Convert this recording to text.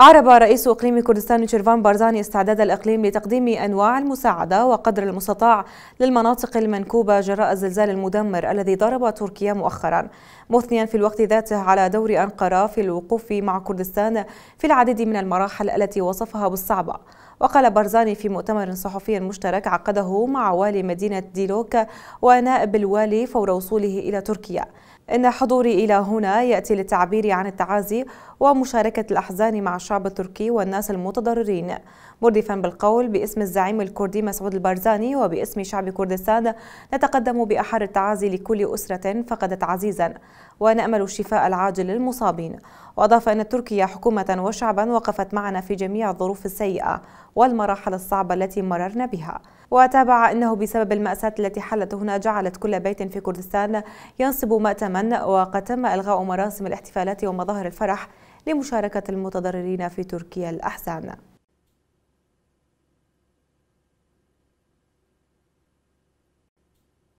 أعرب رئيس إقليم كردستان شيرفان بارزاني استعداد الإقليم لتقديم أنواع المساعدة وقدر المستطاع للمناطق المنكوبة جراء الزلزال المدمر الذي ضرب تركيا مؤخرا مثنيا في الوقت ذاته على دور أنقرة في الوقوف مع كردستان في العديد من المراحل التي وصفها بالصعبة وقال بارزاني في مؤتمر صحفي مشترك عقده مع والي مدينة ديلوك ونائب الوالي فور وصوله إلى تركيا إن حضوري إلى هنا يأتي للتعبير عن التعازي ومشاركة الأحزان مع الشعب التركي والناس المتضررين مردفا بالقول باسم الزعيم الكردي مسعود البرزاني وباسم شعب كردستان نتقدم بأحر التعازي لكل أسرة فقدت عزيزا ونأمل الشفاء العاجل للمصابين وأضاف أن تركيا حكومة وشعبا وقفت معنا في جميع الظروف السيئة والمراحل الصعبة التي مررنا بها وتابع أنه بسبب المأساة التي حلت هنا جعلت كل بيت في كردستان ينصب مأتما وقد تم إلغاء مراسم الاحتفالات ومظاهر الفرح لمشاركة المتضررين في تركيا الأحزان